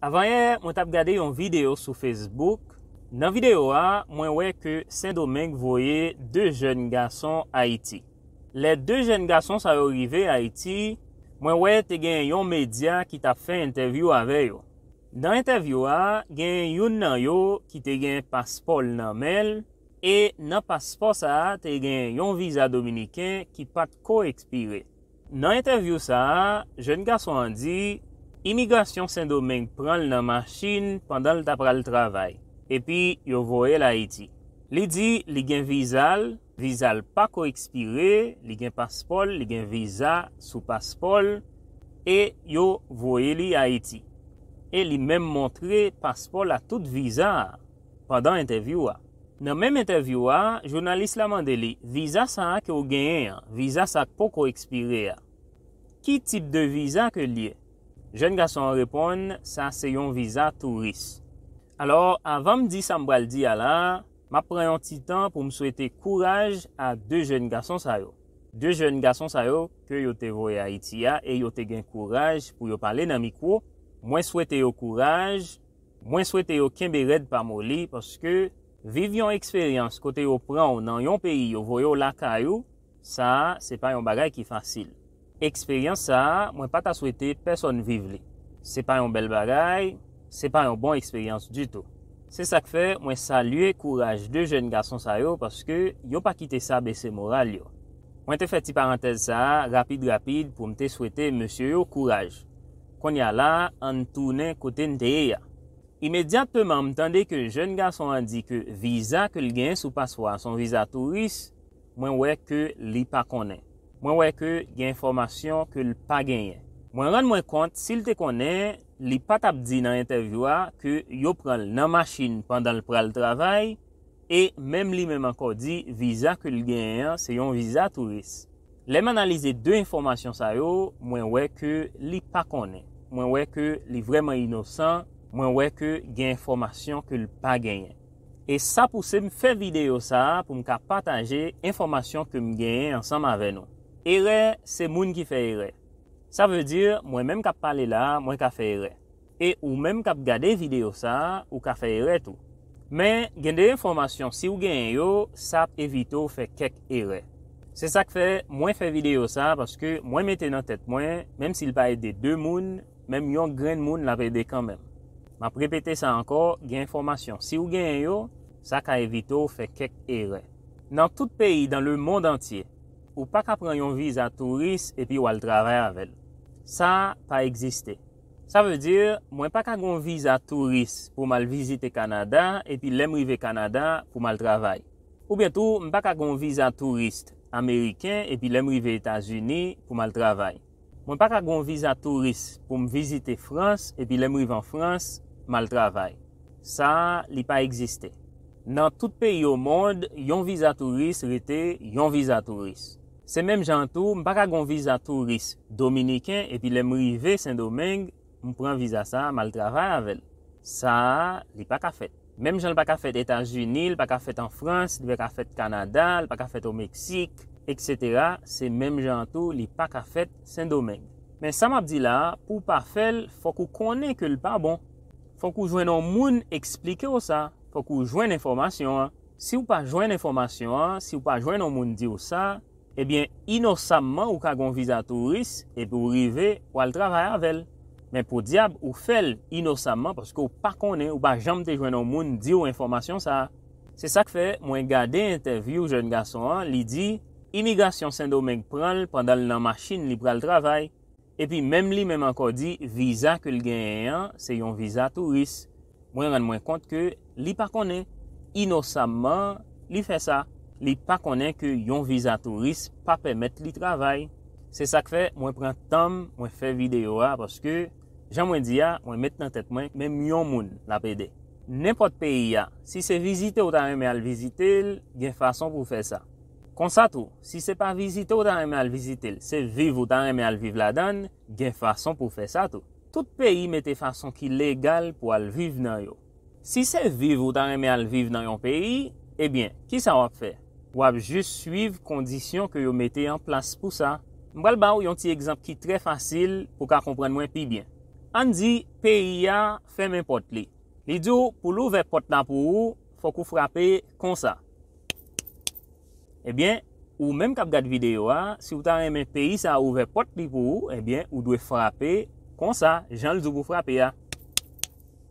Avanyè, mwen tap gade yon videyo sou Facebook. Nan videyo a, mwen wè ke Saint-Domingue voye 2 jen gason Haiti. Le 2 jen gason sa yon rive Haiti, mwen wè te gen yon media ki tap fe interview aveyo. Nan interview a, gen yon nan yo ki te gen paspol nan mel, e nan paspol sa a te gen yon visa dominiken ki pat ko ekspire. Nan interview sa a, jen gason di... Immigrasyon sen domen pran nan maschin pandan l tapra l travay. Epi yo voye l Haiti. Li di li gen vizal, vizal pa ko ekspire, li gen paspol, li gen vizal sou paspol, e yo voye li Haiti. E li menm montre paspol a tout vizal pandan entevywa. Nan menm entevywa, jounalist la mande li, vizal sa ak yo genyen, vizal sa ak po ko ekspire. Ki tip de vizal ke liye? Jen gason repon, sa se yon viza turis. Alors, avan mdi sa mbal di ala, ma preyon ti tan pou m souwete kouraj a de jen gason sa yo. De jen gason sa yo, ke yo te voye Haiti ya, e yo te gen kouraj pou yo pale nan mikwo, mwen souwete yo kouraj, mwen souwete yo kenbe red pa moli, poske viv yon eksperyans kote yo pran nan yon peyi yo voye yo laka yo, sa se pa yon bagay ki fasil. Eksperyans sa, mwen pa ta souwete person vive li. Se pa yon bel bagay, se pa yon bon eksperyans dito. Se sa kfe, mwen salye kouraj de jen gason sa yo paske yo pa kite sa bese moral yo. Mwen te feti parantez sa rapide rapide pou mte souwete monsye yo kouraj. Konya la, an tounen kote nte eya. Imediatman, mtande ke jen gason an di ke viza ke lgen sou paswa son viza turis, mwen weke li pa konen. mwen wè ke gen informasyon ke l pa genyen. Mwen rann mwen kont, si l te konen, li pat ap di nan enterviwa ke yo pran nan masjin pandan l pran l travay, e menm li menm anko di viza ke l genyen se yon viza turist. Lèm analize de informasyon sa yo, mwen wè ke li pa konen. Mwen wè ke li vreman inosan, mwen wè ke gen informasyon ke l pa genyen. E sa pwese m fè video sa, pou m ka patanje informasyon ke m genyen ansan ma venon. E re, se moun ki fe e re. Sa ve dir, mwen menm kap pale la, mwen ka fe e re. E ou menm kap gade video sa, ou ka fe e re tou. Men, gen de informasyon si ou gen yo, sa ap evito fe kek e re. Se sa ke fe, mwen fe video sa, paske mwen mette nan tet mwen, menm sil pa ede de moun, menm yon gren moun la pe de kanmen. Map repete sa anko, gen informasyon si ou gen yo, sa ka evito fe kek e re. Nan tout peyi, dan le moun entye, ou pa ka pran yon viza turist epi w al travay avel. Sa pa egziste. Sa ve dir, mwen pa ka gon viza turist pou mal vizite Kanada epi lem rive Kanada pou mal travay. Ou bientou, mwen pa ka gon viza turist Ameriken epi lem rive Etasuni pou mal travay. Mwen pa ka gon viza turist pou m vizite Frans epi lem rive en Frans mal travay. Sa li pa egziste. Nan tout peyo moun, yon viza turist rete yon viza turist. Se menm jan tou, m pa ka gon viza turis, dominiken, e pi lem rive Saint-Domingue, m pren viza sa, mal travay avèl. Sa, li pa ka fet. Menm jan li pa ka fet Etas-Unis, li pa ka fet en Frans, li pa ka fet Kanada, li pa ka fet o Meksik, etc. Se menm jan tou, li pa ka fet Saint-Domingue. Men sa m ap di la, pou pa fel, fò kou konen kül pa bon. Fò kou jwen nou moun eksplike ou sa, fò kou jwen informasyon an. Si w pa jwen informasyon an, si w pa jwen nou moun di ou sa... Ebyen, eh inosamman ou ka gon vizatourist, epi ou rive, ou al travay avel. Men pou diab ou fel inosamman, paske ou pa konen, ou pa jam te jwen ou moun di ou informasyon sa. Se sa k fe, mwen gade interview jen gason an, li di, imigasyon sendo menk pral, pandal nan machin li pral travay. Epi, menm li menm anko di, vizat ke l genyen, se yon vizatourist. Mwen rann mwen kont ke, li pa konen. Inosamman, li fe sa. li pa konen ke yon vizatourist pa pemet li travay. Se sak fe, mwen prent tom, mwen fe video a, poske jan mwen di a, mwen met nan tet mwen, menm yon moun la pe de. Nen pot peyi a, si se vizite ou ta reme al vizite l, gen fason pou fe sa. Konsa tou, si se pa vizite ou ta reme al vizite l, se vive ou ta reme al vive la dan, gen fason pou fe sa tou. Tout peyi mette fason ki legal pou al vive nan yo. Si se vive ou ta reme al vive nan yon peyi, ebyen, ki sa wap fe? Wap jist suiv kondisyon ke yo mette yon plas pou sa. Mbal bau yon ti ekzamp ki tre fasil pou ka kompren mwen pi bien. An di, peyi ya femen pot li. Li di yo pou louve pot nan pou ou, fok ou frape kon sa. Ebyen, ou menm kap gat videyo a, si ou tan remen peyi sa ouve pot li pou ou, ebyen, ou dwe frape kon sa. Jan li di ou pou frape ya.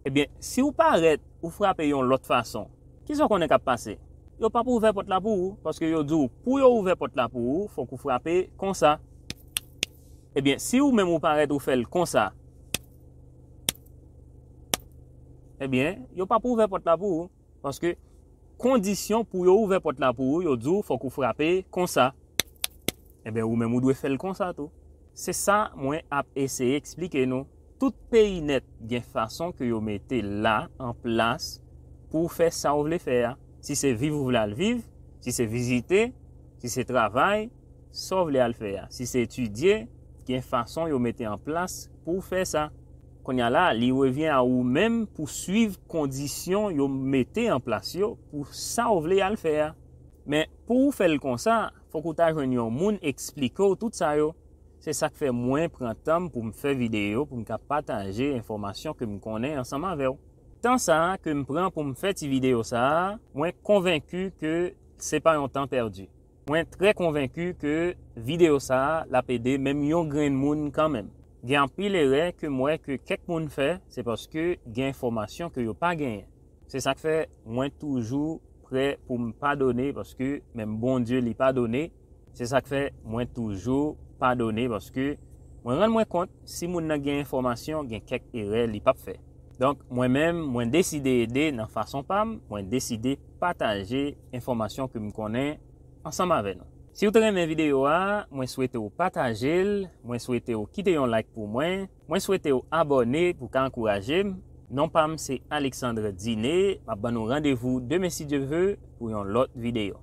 Ebyen, si ou pa aret, ou frape yon lot fason. Ki so konen kap pase? yo pa pou ouve pot la pou ou, paske yo djou pou yo ouve pot la pou ou, fok ou frape konsa. Ebyen, si ou menmou paret ou fel konsa, ebyen, yo pa pou ouve pot la pou ou, paske kondisyon pou yo ouve pot la pou ou, yo djou fok ou frape konsa. Ebyen, ou menmou dwe fel konsa tou. Se sa, mwen ap eseye eksplike nou. Tout peyinet djen fason ki yo mette la an plas pou fe sa ou vle fe a. Si se viv ou vle al viv, si se vizite, si se travay, sa ou vle al fe ya. Si se etudye, gen fason yo mette an plas pou fe sa. Konya la, li wevye an ou menm pou suiv kondisyon yo mette an plas yo pou sa ou vle al fe ya. Men pou ou fel kon sa, fok ou ta jen yo moun ekspliko tout sa yo. Se sak fe mwen prantam pou m fe video pou m kap atanje informasyon ke m konen ansama ve yo. Tan sa ke m pren pou m fet ti video sa, mwen konvenku ke se pa yon tan perdi. Mwen tre konvenku ke video sa, la pede, menm yon gren moun kanmen. Gen pil ere ke mwen ke kek moun fe, se paske gen informasyon ke yon pa gen. Se sak fe, mwen toujou pre pou m padone, paske menm bon die li padone. Se sak fe, mwen toujou padone, paske mwen ren mwen kont si moun nan gen informasyon gen kek ere li pap fe. Donk mwen men mwen deside ede nan fason pam, mwen deside pataje informasyon ke mwen konen ansan ma venon. Si ou tere men videyo a, mwen souwete ou pataje el, mwen souwete ou kite yon like pou mwen, mwen souwete ou abone pou ka ankouraje. Non pam, se Aleksandre Dine, mwen ban nou randevou demen si je ve pou yon lot videyo.